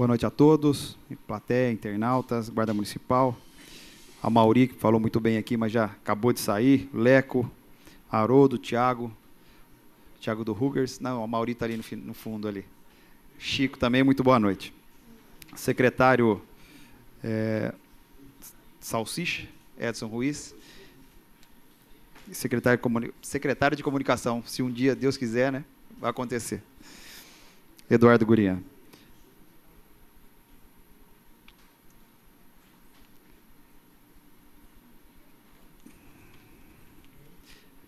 Boa noite a todos, plateia, internautas, guarda municipal, a Mauri, que falou muito bem aqui, mas já acabou de sair, Leco, Haroldo, Thiago, Thiago do Ruggers, não, a Mauri está ali no, no, fundo ali. Chico também, muito boa noite. Secretário é, Salsicha, Edson Ruiz, secretário de, secretário de Comunicação, se um dia, Deus quiser, né, vai acontecer. Eduardo Gurian.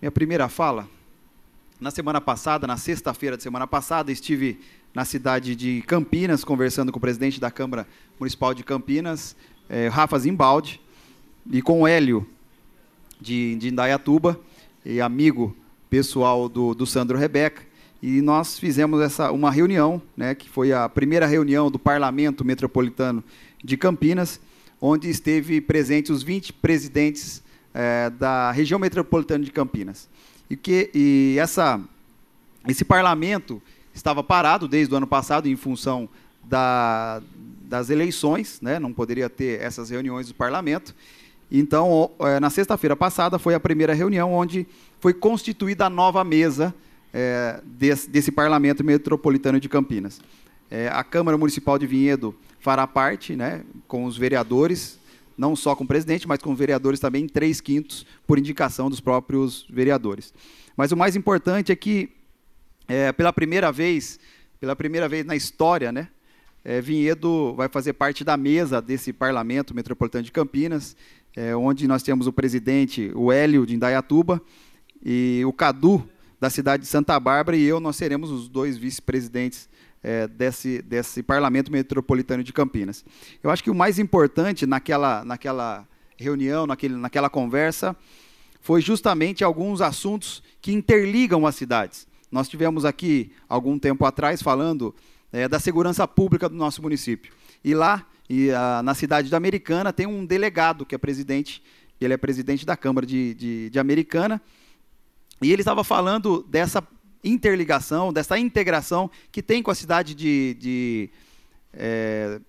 minha primeira fala. Na semana passada, na sexta-feira de semana passada, estive na cidade de Campinas conversando com o presidente da Câmara Municipal de Campinas, é, Rafa Zimbaldi, e com o Hélio de, de Indaiatuba, e amigo pessoal do, do Sandro Rebeca. E nós fizemos essa, uma reunião, né, que foi a primeira reunião do Parlamento Metropolitano de Campinas, onde esteve presente os 20 presidentes é, da região metropolitana de Campinas. E, que, e essa, esse parlamento estava parado desde o ano passado em função da, das eleições, né? não poderia ter essas reuniões do parlamento. Então, é, na sexta-feira passada, foi a primeira reunião onde foi constituída a nova mesa é, desse, desse, Parlamento Metropolitano de Campinas. É, a Câmara Municipal de Vinhedo fará parte, né, com os vereadores não só com o presidente, mas com vereadores também, em três quintos, por indicação dos próprios vereadores. Mas o mais importante é que, é, pela primeira vez, pela primeira vez na história, né, é, Vinhedo vai fazer parte da mesa desse parlamento metropolitano de Campinas, é, onde nós temos o presidente, o Hélio de Indaiatuba, e o Cadu, da cidade de Santa Bárbara, e eu, nós seremos os dois vice-presidentes é, desse, desse Parlamento Metropolitano de Campinas. Eu acho que o mais importante naquela, naquela reunião, naquele, naquela conversa, foi justamente alguns assuntos que interligam as cidades. Nós tivemos aqui, algum tempo atrás, falando é, da segurança pública do nosso município. E lá, e, a, ah, na cidade da Americana, tem um delegado que é presidente, ele é presidente da Câmara de, de, de Americana, e ele estava falando dessa interligação, dessa integração que tem com a cidade de, de é,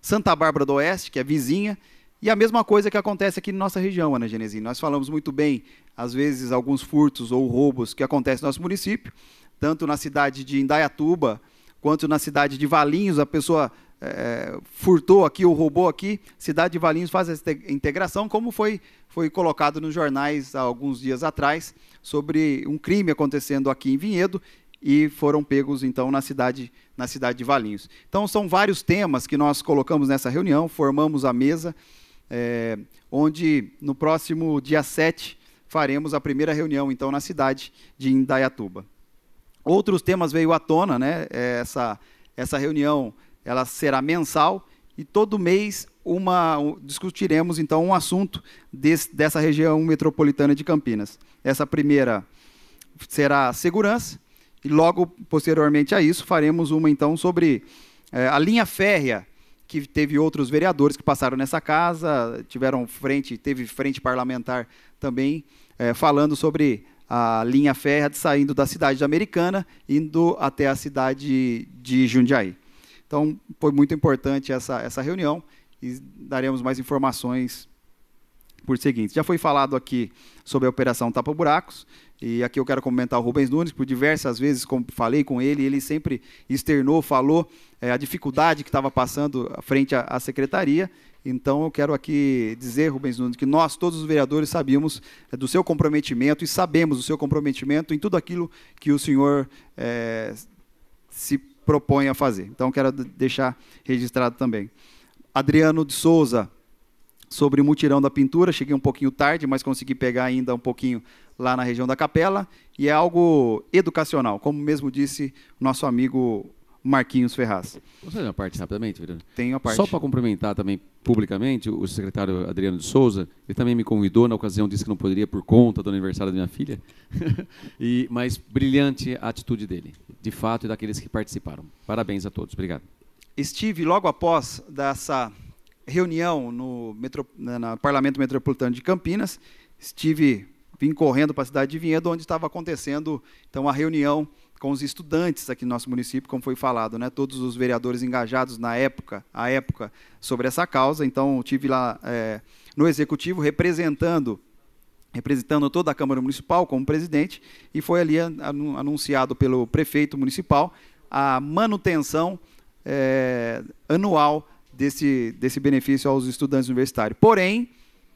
Santa Bárbara do Oeste, que é vizinha, e a mesma coisa que acontece aqui na nossa região, Ana Genesim. Nós falamos muito bem, às vezes, alguns furtos ou roubos que acontecem no nosso município, tanto na cidade de Indaiatuba quanto na cidade de Valinhos, a pessoa é, é, furtou aqui ou roubou aqui, cidade de Valinhos faz essa integração, como foi, foi colocado nos jornais há alguns dias atrás, sobre um crime acontecendo aqui em Vinhedo, e foram pegos, então, na cidade, na cidade de Valinhos. Então, são vários temas que nós colocamos nessa reunião, formamos a mesa, é, onde no próximo dia 7 faremos a primeira reunião, então, na cidade de Indaiatuba. Outros temas veio à tona, né? É, essa, essa reunião ela será mensal e todo mês uma, discutiremos então um assunto desse, dessa região metropolitana de Campinas. Essa primeira será segurança e logo posteriormente a isso faremos uma então sobre é, a linha férrea que teve outros vereadores que passaram nessa casa, tiveram frente, teve frente parlamentar também é, falando sobre a linha férrea saindo da cidade de Americana indo até a cidade de Jundiaí. Então, foi muito importante essa, essa reunião e daremos mais informações por seguinte. Já foi falado aqui sobre a operação Tapa Buracos, e aqui eu quero comentar o Rubens Nunes, por diversas vezes, como falei com ele, ele sempre externou, falou é, a dificuldade que estava passando frente à, à, secretaria. Então eu quero aqui dizer, Rubens Nunes, que nós, todos os vereadores, sabíamos é, do seu comprometimento e sabemos do seu comprometimento em tudo aquilo que o senhor é, se propõe a fazer. Então, quero deixar registrado também. Adriano de Souza, sobre o mutirão da pintura. Cheguei um pouquinho tarde, mas consegui pegar ainda um pouquinho lá na região da capela. E é algo educacional, como mesmo disse nosso amigo Marquinhos Ferraz. Vamos fazer uma parte rapidamente, vereador? Tenho uma parte. Só para cumprimentar também publicamente o secretário Adriano de Souza, ele também me convidou, na ocasião disse que não poderia por conta do aniversário da minha filha, e, mas brilhante a atitude dele, de fato, e daqueles que participaram. Parabéns a todos, obrigado. Estive logo após dessa reunião no, metro, no Parlamento Metropolitano de Campinas, estive, vim correndo para a cidade de Vinhedo, onde estava acontecendo então a reunião com os estudantes aqui no nosso município, como foi falado, né? todos os vereadores engajados na época, à época, sobre essa causa. Então, tive lá é, no executivo representando representando toda a Câmara Municipal como presidente, e foi ali anunciado pelo prefeito municipal a manutenção é, anual desse, desse benefício aos estudantes universitários. Porém,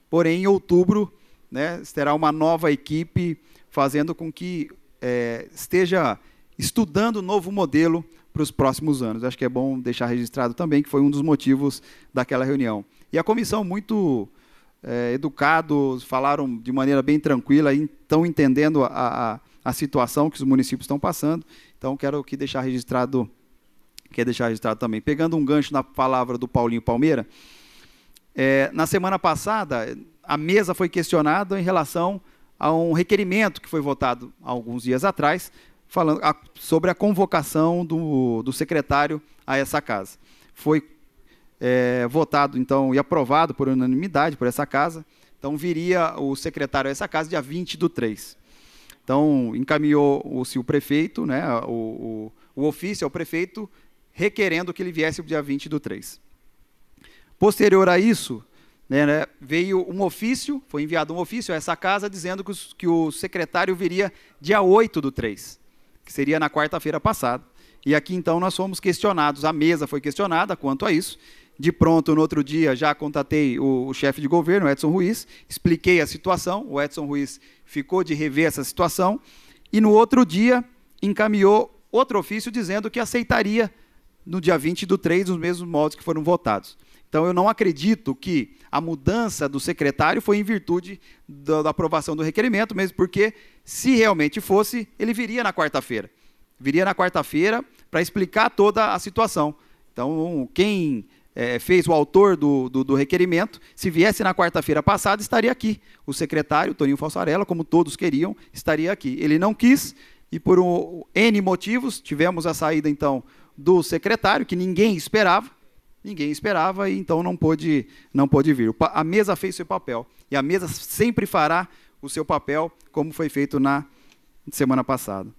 porém em outubro, né, terá uma nova equipe fazendo com que é, esteja estudando o novo modelo para os próximos anos. Acho que é bom deixar registrado também que foi um dos motivos daquela reunião. E a comissão, muito é, educados, falaram de maneira bem tranquila, estão entendendo a, a, a, situação que os municípios estão passando. Então, quero que deixar registrado, quer deixar registrado também. Pegando um gancho na palavra do Paulinho Palmeira, é, na semana passada, a mesa foi questionada em relação a um requerimento que foi votado há alguns dias atrás falando a, sobre a convocação do, do secretário a essa casa. Foi é, votado, então, e aprovado por unanimidade por essa casa. Então, viria o secretário a essa casa dia 20 do 3. Então, encaminhou-se o prefeito, né, o, o, o ofício ao prefeito, requerendo que ele viesse o dia 20 do 3. Posterior a isso, né, né, veio um ofício, foi enviado um ofício a essa casa, dizendo que, os, que o secretário viria dia 8 do 3 que seria na quarta-feira passada. E aqui então nós fomos questionados, a mesa foi questionada quanto a isso. De pronto, no outro dia, já contatei o, o chefe de governo, Edson Ruiz, expliquei a situação, o Edson Ruiz ficou de rever essa situação, e no outro dia encaminhou outro ofício dizendo que aceitaria no dia 20 do 3 os mesmos moldes que foram votados. Então, eu não acredito que a mudança do secretário foi em virtude da, aprovação do requerimento, mesmo porque, se realmente fosse, ele viria na quarta-feira. Viria na quarta-feira para explicar toda a situação. Então, quem é, fez o autor do, do, do, requerimento, se viesse na quarta-feira passada, estaria aqui. O secretário, Toninho Falsarella, como todos queriam, estaria aqui. Ele não quis, e por um, N motivos, tivemos a saída, então, do secretário, que ninguém esperava, ninguém esperava e então não pôde, não pôde vir. A mesa fez seu papel e a mesa sempre fará o seu papel, como foi feito na semana passada.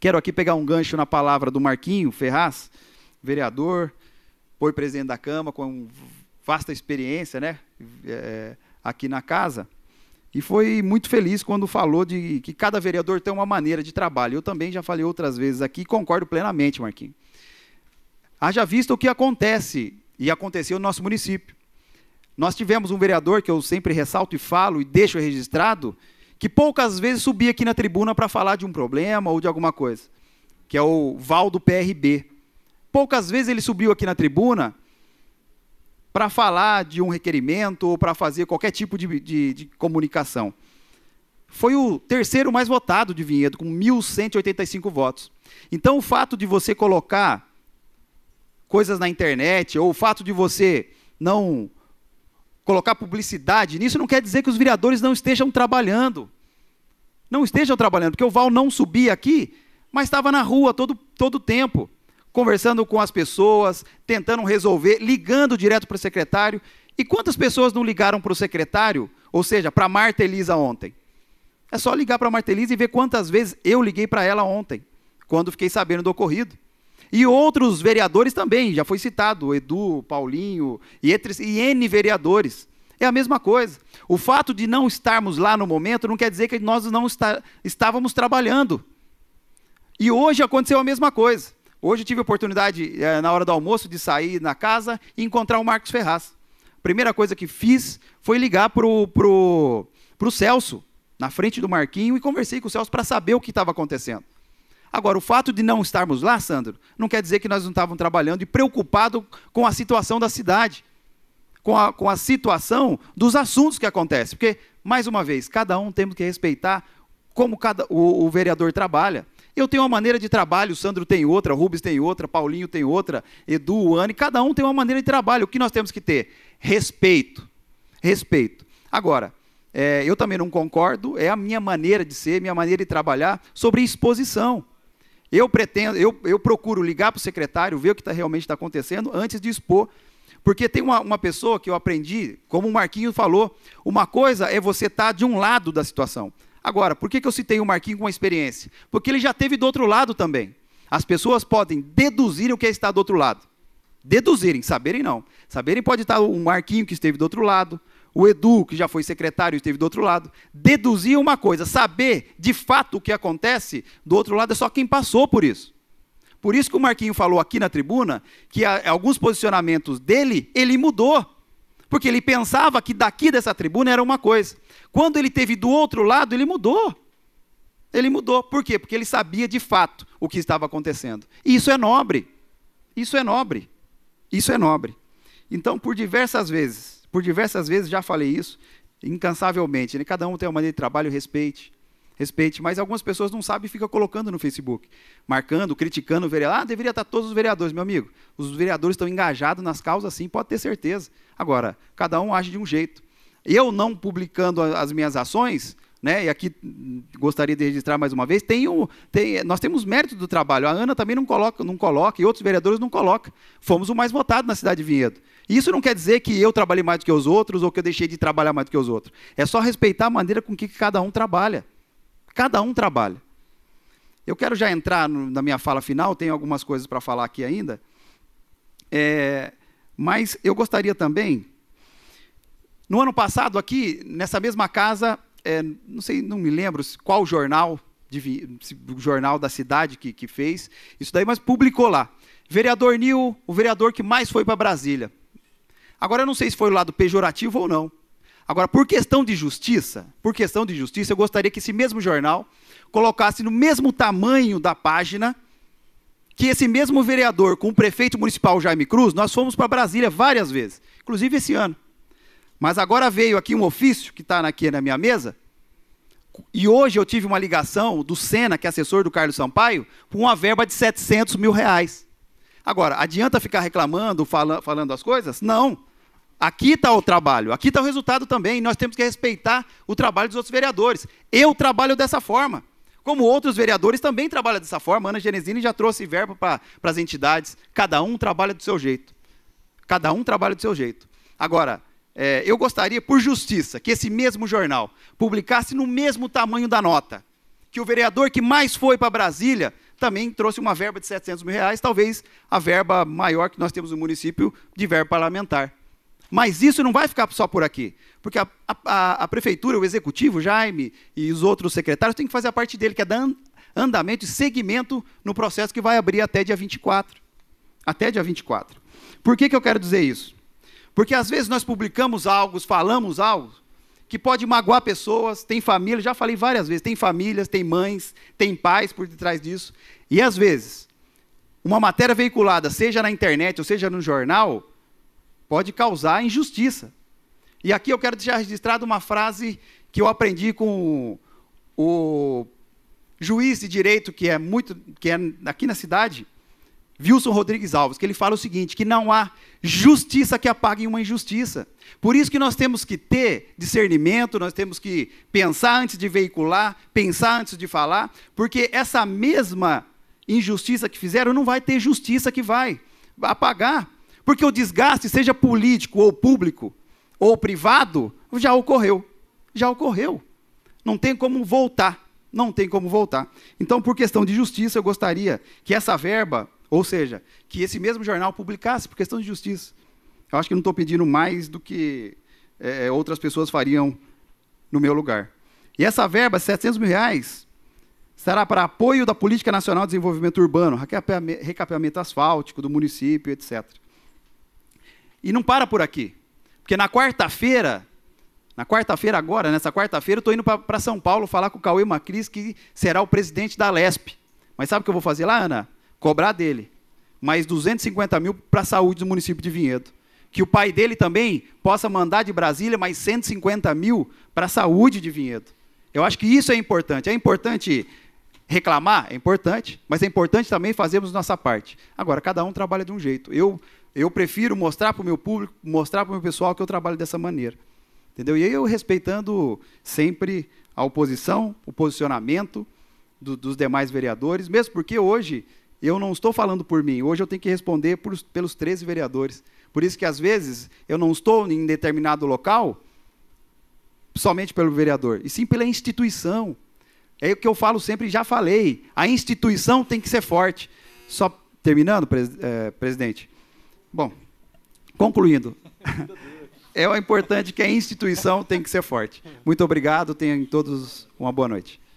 Quero aqui pegar um gancho na palavra do Marquinho Ferraz, vereador, foi presidente da Câmara, com vasta experiência né, é, aqui na casa. E foi muito feliz quando falou de que cada vereador tem uma maneira de trabalho. Eu também já falei outras vezes aqui e concordo plenamente, Marquinho. Haja visto o que acontece e aconteceu no nosso município. Nós tivemos um vereador que eu sempre ressalto e falo e deixo registrado, que poucas vezes subia aqui na tribuna para falar de um problema ou de alguma coisa, que é o Val do PRB. Poucas vezes ele subiu aqui na tribuna para falar de um requerimento ou para fazer qualquer tipo de, de, de comunicação foi o terceiro mais votado de Vinhedo, com 1.185 votos. Então, o fato de você colocar coisas na internet, ou o fato de você não colocar publicidade nisso, não quer dizer que os vereadores não estejam trabalhando. Não estejam trabalhando, porque o Val não subia aqui, mas estava na rua todo todo tempo, conversando com as pessoas, tentando resolver, ligando direto para o secretário. E quantas pessoas não ligaram para o secretário, ou seja, para Marta Elisa ontem? É só ligar para a Marta Elisa e ver quantas vezes eu liguei para ela ontem, quando fiquei sabendo do ocorrido. E outros vereadores também, já foi citado, Edu, Paulinho, e, entre, e N vereadores. É a mesma coisa. O fato de não estarmos lá no momento não quer dizer que nós não está, estávamos trabalhando. E hoje aconteceu a mesma coisa. Hoje tive a oportunidade, é, na hora do almoço, de sair na casa e encontrar o Marcos Ferraz. primeira coisa que fiz foi ligar para o pro, pro Celso, na frente do Marquinho, e conversei com o Celso para saber o que estava acontecendo. Agora, o fato de não estarmos lá, Sandro, não quer dizer que nós não estávamos trabalhando e preocupados com a situação da cidade, com a, com a situação dos assuntos que acontecem. Porque, mais uma vez, cada um temos que respeitar como cada, o, o vereador trabalha. Eu tenho uma maneira de trabalho, o Sandro tem outra, o Rubens tem outra, Paulinho tem outra, Edu, Anne, cada um tem uma maneira de trabalho. O que nós temos que ter? Respeito. Respeito. Agora, é, eu também não concordo, é a minha maneira de ser, minha maneira de trabalhar sobre exposição. Eu pretendo, eu, eu procuro ligar para o secretário, ver o que tá, realmente está acontecendo antes de expor. Porque tem uma, uma pessoa que eu aprendi, como o Marquinho falou, uma coisa é você estar tá de um lado da situação. Agora, por que, que eu citei o Marquinho com a experiência? Porque ele já teve do outro lado também. As pessoas podem deduzir o que é estar do outro lado. Deduzirem, saberem não. Saberem pode estar o Marquinho que esteve do outro lado, o Edu, que já foi secretário e esteve do outro lado, deduzir uma coisa, saber de fato o que acontece, do outro lado é só quem passou por isso. Por isso que o Marquinho falou aqui na tribuna que alguns posicionamentos dele, ele mudou. Porque ele pensava que daqui dessa tribuna era uma coisa. Quando ele teve do outro lado, ele mudou. Ele mudou. Por quê? Porque ele sabia de fato o que estava acontecendo. E isso é nobre. Isso é nobre. Isso é nobre. Então, por diversas vezes, por diversas vezes já falei isso, incansavelmente. Né? Cada um tem uma maneira de trabalho, respeite. Respeite, mas algumas pessoas não sabem e ficam colocando no Facebook, marcando, criticando o vereador. Ah, deveria estar todos os vereadores, meu amigo. Os vereadores estão engajados nas causas, sim, pode ter certeza. Agora, cada um age de um jeito. Eu não publicando as minhas ações, né? E aqui gostaria de registrar mais uma vez, tem o, tem, nós temos mérito do trabalho. A Ana também não coloca, não coloca, e outros vereadores não colocam. Fomos o mais votado na cidade de Vinhedo. Isso não quer dizer que eu trabalhei mais do que os outros ou que eu deixei de trabalhar mais do que os outros. É só respeitar a maneira com que cada um trabalha. Cada um trabalha. Eu quero já entrar no, na minha fala final, tenho algumas coisas para falar aqui ainda. É, mas eu gostaria também. No ano passado, aqui, nessa mesma casa, é, não sei, não me lembro qual jornal, de, jornal da cidade que, que fez isso daí, mas publicou lá. Vereador Nil, o vereador que mais foi para Brasília. Agora eu não sei se foi o lado pejorativo ou não. Agora, por questão de justiça, por questão de justiça, eu gostaria que esse mesmo jornal colocasse no mesmo tamanho da página que esse mesmo vereador com o prefeito municipal Jaime Cruz, nós fomos para Brasília várias vezes, inclusive esse ano. Mas agora veio aqui um ofício que está aqui na minha mesa. E hoje eu tive uma ligação do Sena, que é assessor do Carlos Sampaio, com uma verba de 700 mil reais. Agora, adianta ficar reclamando, fala, falando as coisas? Não. Aqui está o trabalho, aqui está o resultado também. Nós temos que respeitar o trabalho dos outros vereadores. Eu trabalho dessa forma. Como outros vereadores também trabalham dessa forma. Ana Genesini já trouxe verba para as entidades. Cada um trabalha do seu jeito. Cada um trabalha do seu jeito. Agora, é, eu gostaria, por justiça, que esse mesmo jornal publicasse no mesmo tamanho da nota. Que o vereador que mais foi para Brasília também trouxe uma verba de 700 mil reais, talvez a verba maior que nós temos no município de verba parlamentar. Mas isso não vai ficar só por aqui, porque a, a, a prefeitura, o executivo, Jaime e os outros secretários têm que fazer a parte dele, que é dar andamento e segmento no processo que vai abrir até dia 24. Até dia 24. Por que, que eu quero dizer isso? Porque às vezes nós publicamos algo, falamos algo que pode magoar pessoas, tem família, já falei várias vezes, tem famílias, tem mães, tem pais por detrás disso. E às vezes, uma matéria veiculada, seja na internet ou seja no jornal, pode causar injustiça. E aqui eu quero deixar registrado uma frase que eu aprendi com o, o juiz de direito que é muito que é aqui na cidade, Wilson Rodrigues Alves, que ele fala o seguinte, que não há justiça que apague uma injustiça. Por isso que nós temos que ter discernimento, nós temos que pensar antes de veicular, pensar antes de falar, porque essa mesma injustiça que fizeram não vai ter justiça que vai apagar. Porque o desgaste, seja político ou público ou privado, já ocorreu. Já ocorreu. Não tem como voltar. Não tem como voltar. Então, por questão de justiça, eu gostaria que essa verba ou seja, que esse mesmo jornal publicasse por questão de justiça. Eu acho que não estou pedindo mais do que é, outras pessoas fariam no meu lugar. E essa verba, 700 mil reais, será para apoio da Política Nacional de Desenvolvimento Urbano, recapeamento asfáltico do município, etc. E não para por aqui, porque na quarta-feira, na quarta-feira agora, nessa quarta-feira, eu estou indo para São Paulo falar com o Cauê Macris, que será o presidente da LESP. Mas sabe o que eu vou fazer lá, Ana? cobrar dele, mais 250 mil para a saúde do município de Vinhedo. Que o pai dele também possa mandar de Brasília mais 150 mil para a saúde de Vinhedo. Eu acho que isso é importante. É importante reclamar? É importante, mas é importante também fazermos nossa parte. Agora, cada um trabalha de um jeito. Eu, eu prefiro mostrar para o meu público, mostrar para o meu pessoal que eu trabalho dessa maneira. Entendeu? E eu respeitando sempre a oposição, o posicionamento do, dos demais vereadores, mesmo porque hoje eu não estou falando por mim. Hoje eu tenho que responder por, pelos 13 vereadores. Por isso que, às vezes, eu não estou em determinado local somente pelo vereador, e sim pela instituição. É o que eu falo sempre e já falei. A instituição tem que ser forte. Só terminando, pres é, presidente. Bom, concluindo. é importante que a instituição tem que ser forte. Muito obrigado, tenham todos uma boa noite.